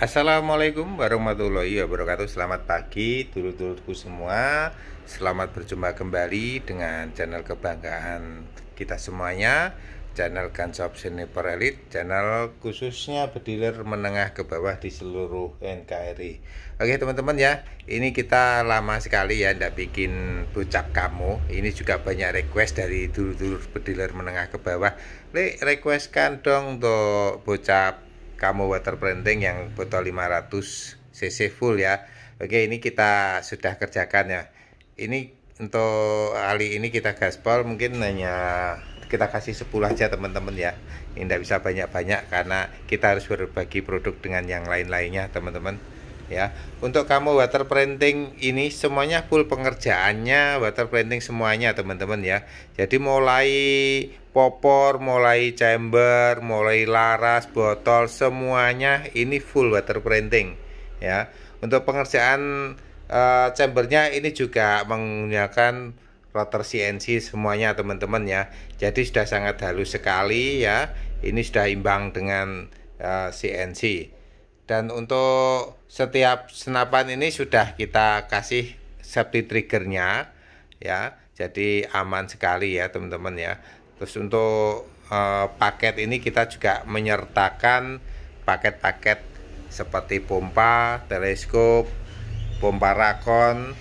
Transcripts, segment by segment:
Assalamualaikum warahmatullahi wabarakatuh Selamat pagi dulur-dulurku semua Selamat berjumpa kembali dengan channel kebanggaan kita semuanya Channel Gansop Sniper Elite Channel khususnya pediler menengah ke bawah di seluruh NKRI Oke teman-teman ya Ini kita lama sekali ya Tidak bikin bucak kamu Ini juga banyak request dari dulur-dulur pediler menengah ke bawah Le, requestkan dong untuk bocah kamu water Printing yang botol 500 cc full ya oke ini kita sudah kerjakan ya ini untuk kali ini kita gaspol mungkin hanya kita kasih 10 aja teman-teman ya ini tidak bisa banyak-banyak karena kita harus berbagi produk dengan yang lain-lainnya teman-teman ya untuk kamu water printing ini semuanya full pengerjaannya water printing semuanya teman-teman ya jadi mulai popor, mulai chamber, mulai laras, botol, semuanya ini full water printing ya. Untuk pengerjaan e, chambernya ini juga menggunakan router CNC semuanya teman-teman ya. Jadi sudah sangat halus sekali ya. Ini sudah imbang dengan e, eh, CNC. Dan untuk setiap senapan ini sudah kita kasih safety triggernya ya. Jadi aman sekali ya teman-teman ya. Terus untuk eh, paket ini kita juga menyertakan paket-paket seperti pompa, teleskop, pompa rakon,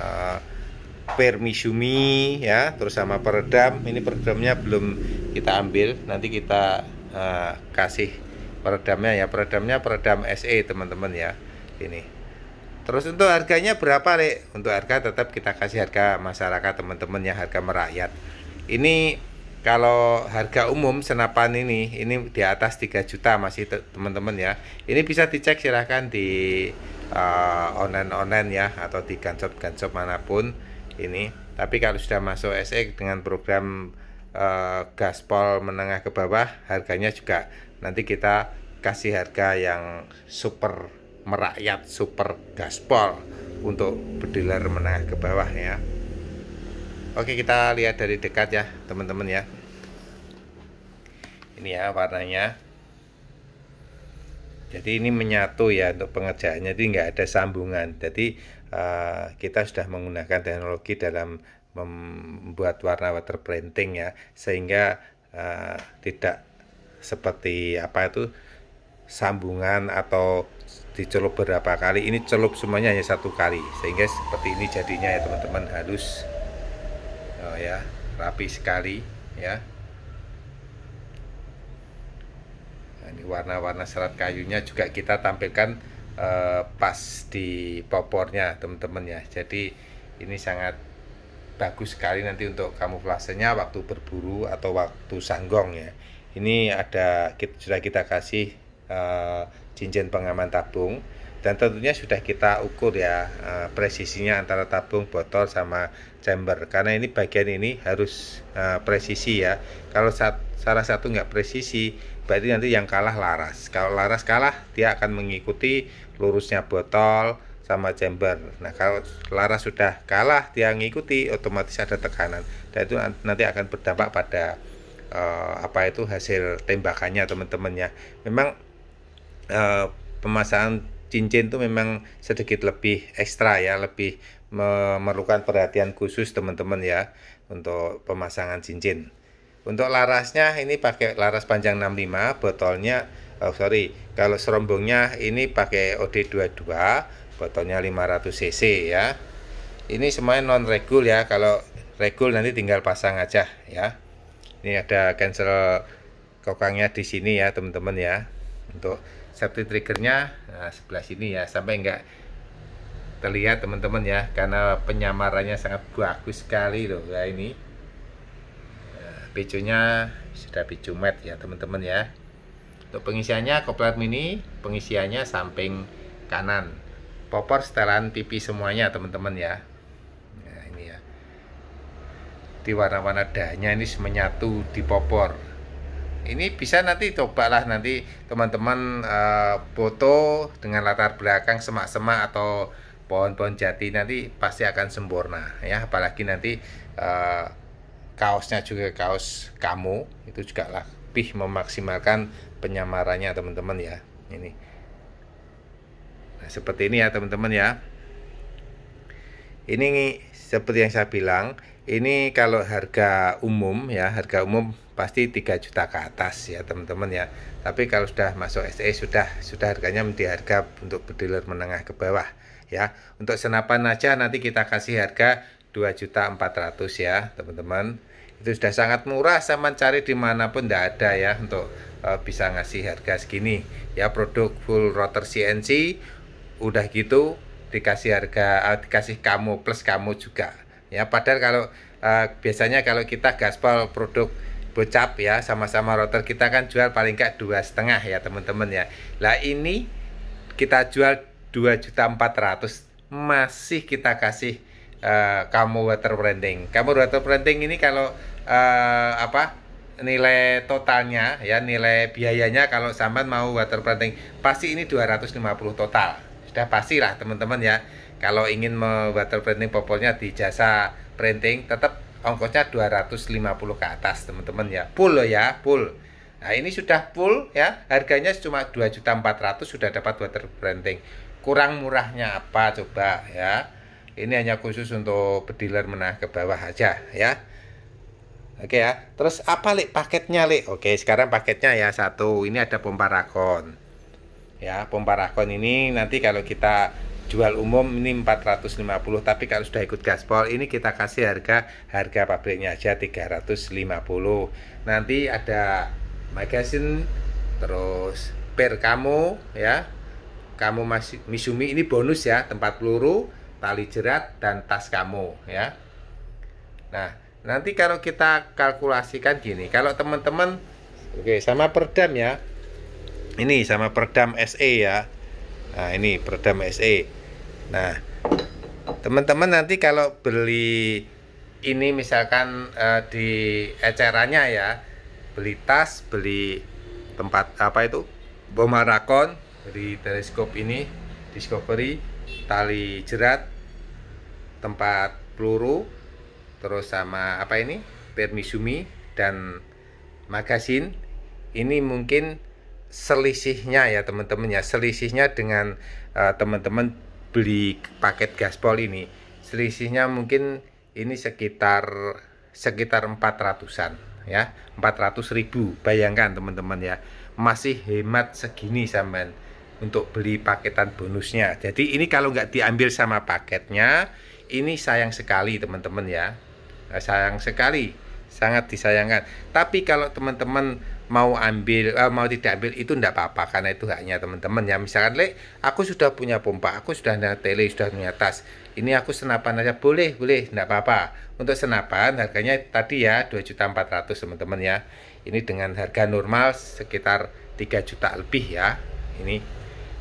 eh, permisumi ya, terus sama peredam. Ini peredamnya belum kita ambil, nanti kita eh, kasih peredamnya ya. Peredamnya peredam SE teman-teman ya. Ini. Terus untuk harganya berapa, Lek? Untuk harga tetap kita kasih harga masyarakat teman-teman yang harga merakyat. Ini kalau harga umum senapan ini ini di atas 3 juta masih teman-teman ya ini bisa dicek silahkan di eh, online online online ya atau di ganshop ganshop manapun ini tapi kalau sudah masuk SE dengan program uh, gaspol menengah ke bawah harganya juga nanti kita kasih harga yang super merakyat super gaspol untuk bediler menengah ke bawah ya Oke kita lihat dari dekat ya teman-teman ya ini ya warnanya jadi ini menyatu ya untuk pengerjaannya jadi nggak ada sambungan jadi uh, kita sudah menggunakan teknologi dalam membuat warna water printing ya sehingga uh, tidak seperti apa itu sambungan atau dicelup berapa kali ini celup semuanya hanya satu kali sehingga seperti ini jadinya ya teman-teman halus oh ya rapi sekali ya ini warna-warna serat kayunya juga kita tampilkan eh, pas di popornya teman-teman ya jadi ini sangat bagus sekali nanti untuk kamuflasenya waktu berburu atau waktu sanggong ya ini ada kita, sudah kita kasih eh, cincin pengaman tabung dan tentunya sudah kita ukur ya eh, presisinya antara tabung botol sama chamber karena ini bagian ini harus uh, presisi ya kalau sat, salah satu nggak presisi berarti nanti yang kalah laras kalau laras kalah dia akan mengikuti lurusnya botol sama chamber nah kalau laras sudah kalah dia mengikuti otomatis ada tekanan dan itu nanti akan berdampak pada uh, apa itu hasil tembakannya teman-teman ya memang uh, pemasangan cincin itu memang sedikit lebih ekstra ya lebih memerlukan perhatian khusus teman-teman ya untuk pemasangan cincin. Untuk larasnya ini pakai laras panjang 65, botolnya oh sorry, kalau serombongnya ini pakai OD22, botolnya 500 cc ya. Ini semuanya non regul ya, kalau regul nanti tinggal pasang aja ya. Ini ada cancel kokangnya di sini ya teman-teman ya. Untuk safety triggernya nah, sebelah sini ya sampai enggak terlihat teman-teman ya karena penyamarannya sangat bagus sekali loh ya ini picunya ya, sudah picu mat ya teman-teman ya untuk pengisiannya koplet mini pengisiannya samping kanan popor setelan pipi semuanya teman-teman ya nah, ini ya di warna-warna dahnya ini menyatu di popor ini bisa nanti cobalah nanti teman-teman uh, foto dengan latar belakang semak-semak atau pohon-pohon jati nanti pasti akan sempurna ya apalagi nanti uh, kaosnya juga kaos kamu itu juga lebih memaksimalkan penyamarannya teman-teman ya ini nah, seperti ini ya teman-teman ya ini seperti yang saya bilang ini kalau harga umum ya harga umum pasti 3 juta ke atas ya teman-teman ya tapi kalau sudah masuk SE sudah sudah harganya di harga untuk berdealer menengah ke bawah ya. Untuk senapan aja nanti kita kasih harga 2.400 ya, teman-teman. Itu sudah sangat murah, sama cari dimanapun tidak ada ya untuk uh, bisa ngasih harga segini. Ya produk full rotor CNC udah gitu dikasih harga uh, dikasih kamu plus kamu juga. Ya padahal kalau uh, biasanya kalau kita gaspol produk bocap ya sama-sama rotor kita kan jual paling nggak dua setengah ya teman-teman ya lah ini kita jual Dua juta empat ratus masih kita kasih uh, kamu water branding. Kamu water branding ini kalau uh, apa? nilai totalnya ya nilai biayanya kalau sampean mau water branding pasti ini 250 total sudah pastilah teman-teman ya kalau ingin me water branding popolnya di jasa printing tetap ongkosnya 250 ke atas teman-teman ya full ya full nah ini sudah full ya harganya cuma 2.400 sudah dapat water branding kurang murahnya apa coba ya ini hanya khusus untuk pediler menengah ke bawah aja ya oke ya terus apa lih paketnya lih oke sekarang paketnya ya satu ini ada pompa rakon ya pompa rakon ini nanti kalau kita jual umum ini 450 tapi kalau sudah ikut gaspol ini kita kasih harga harga pabriknya aja 350 nanti ada magazine terus per kamu ya kamu masih Misumi ini bonus ya, tempat peluru, tali jerat dan tas kamu ya. Nah, nanti kalau kita kalkulasikan gini, kalau teman-teman oke sama perdam ya. Ini sama perdam SE ya. Nah, ini perdam SE. Nah, teman-teman nanti kalau beli ini misalkan uh, di ecerannya ya, beli tas, beli tempat apa itu? bomarakon dari teleskop ini Discovery, tali jerat, tempat peluru, terus sama apa ini? Permisumi dan magasin. Ini mungkin selisihnya ya teman-teman ya, selisihnya dengan eh, teman-teman uh, beli paket gaspol ini. Selisihnya mungkin ini sekitar sekitar 400-an ya 400 ribu bayangkan teman-teman ya masih hemat segini sampean untuk beli paketan bonusnya. Jadi ini kalau nggak diambil sama paketnya, ini sayang sekali teman-teman ya. Nah, sayang sekali, sangat disayangkan. Tapi kalau teman-teman mau ambil eh, mau tidak ambil itu tidak apa-apa karena itu haknya teman-teman ya misalkan le aku sudah punya pompa aku sudah ada tele sudah punya tas ini aku senapan aja boleh boleh tidak apa-apa untuk senapan harganya tadi ya 2.400 teman-teman ya ini dengan harga normal sekitar 3 juta lebih ya ini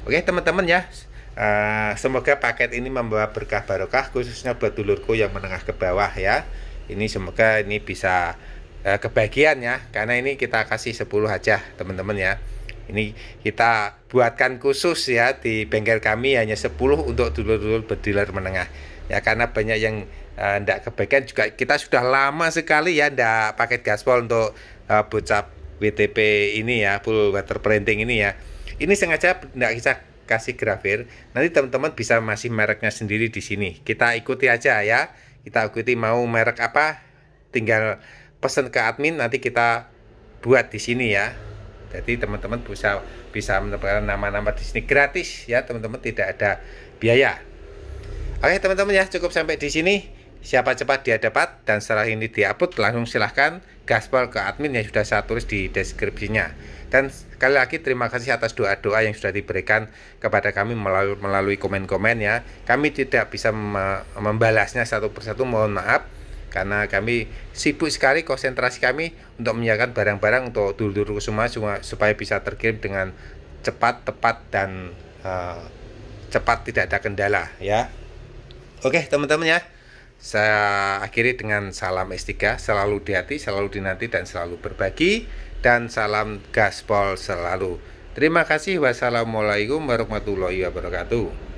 Oke teman-teman ya, uh, semoga paket ini membawa berkah barokah khususnya buat dulurku yang menengah ke bawah ya. Ini semoga ini bisa uh, eh, kebagian ya, karena ini kita kasih 10 aja teman-teman ya. Ini kita buatkan khusus ya di bengkel kami hanya 10 untuk dulur-dulur berdealer menengah. Ya karena banyak yang tidak eh, uh, kebagian juga kita sudah lama sekali ya tidak paket gaspol untuk uh, bocap WTP ini ya full water printing ini ya ini sengaja tidak bisa kasih grafir. Nanti teman-teman bisa masih mereknya sendiri di sini. Kita ikuti aja ya. Kita ikuti mau merek apa, tinggal pesan ke admin nanti kita buat di sini ya. Jadi teman-teman bisa bisa menempatkan nama-nama di sini gratis ya teman-teman tidak ada biaya. Oke teman-teman ya cukup sampai di sini. Siapa cepat dia dapat dan setelah ini diupload langsung silahkan gaspol ke admin yang sudah saya tulis di deskripsinya. Dan sekali lagi terima kasih atas doa-doa yang sudah diberikan kepada kami melalui, melalui komen-komen ya. Kami tidak bisa membalasnya satu persatu, mohon maaf karena kami sibuk sekali konsentrasi kami untuk menyiapkan barang-barang untuk dulur-dulur semua supaya bisa terkirim dengan cepat, tepat dan uh, cepat tidak ada kendala ya. Oke, teman-teman ya. Saya akhiri dengan salam S3, selalu di hati, selalu dinanti, dan selalu berbagi. Dan salam gaspol selalu. Terima kasih. Wassalamualaikum warahmatullahi wabarakatuh.